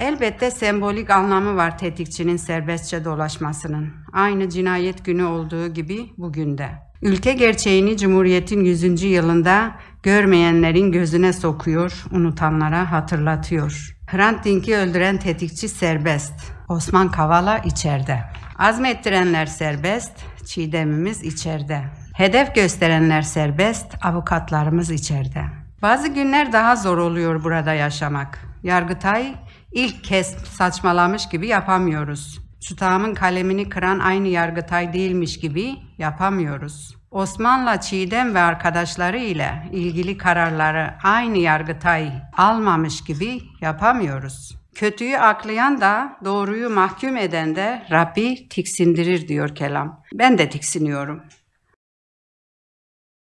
Elbette sembolik anlamı var tetikçinin serbestçe dolaşmasının. Aynı cinayet günü olduğu gibi bugün de. Ülke gerçeğini Cumhuriyet'in 100. yılında görmeyenlerin gözüne sokuyor, unutanlara hatırlatıyor. Hrant Dink'i öldüren tetikçi serbest. Osman Kavala içeride. Azmettirenler serbest, Çiğdemimiz içeride. Hedef gösterenler serbest, avukatlarımız içeride. Bazı günler daha zor oluyor burada yaşamak. Yargıtay ilk kez saçmalamış gibi yapamıyoruz. Sütağımın kalemini kıran aynı yargıtay değilmiş gibi yapamıyoruz. Osmanlı Çiğdem ve arkadaşları ile ilgili kararları aynı yargıtay almamış gibi yapamıyoruz. Kötüyü aklayan da doğruyu mahkum eden de Rabbi tiksindirir diyor kelam. Ben de tiksiniyorum.